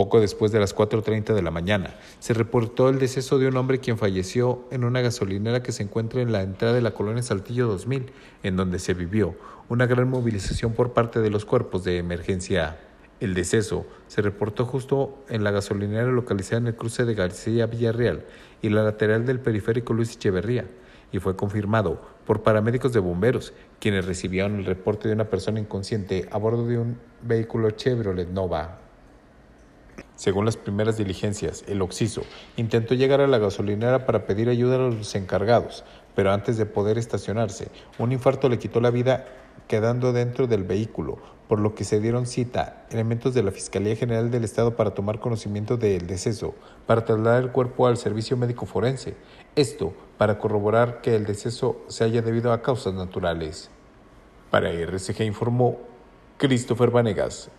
Poco después de las 4.30 de la mañana, se reportó el deceso de un hombre quien falleció en una gasolinera que se encuentra en la entrada de la colonia Saltillo 2000, en donde se vivió una gran movilización por parte de los cuerpos de emergencia. El deceso se reportó justo en la gasolinera localizada en el cruce de García Villarreal y la lateral del periférico Luis Echeverría, y fue confirmado por paramédicos de bomberos, quienes recibieron el reporte de una persona inconsciente a bordo de un vehículo Chevrolet Nova. Según las primeras diligencias, el Oxiso intentó llegar a la gasolinera para pedir ayuda a los encargados, pero antes de poder estacionarse, un infarto le quitó la vida quedando dentro del vehículo, por lo que se dieron cita elementos de la Fiscalía General del Estado para tomar conocimiento del deceso, para trasladar el cuerpo al servicio médico forense, esto para corroborar que el deceso se haya debido a causas naturales. Para RCG informó Christopher Vanegas.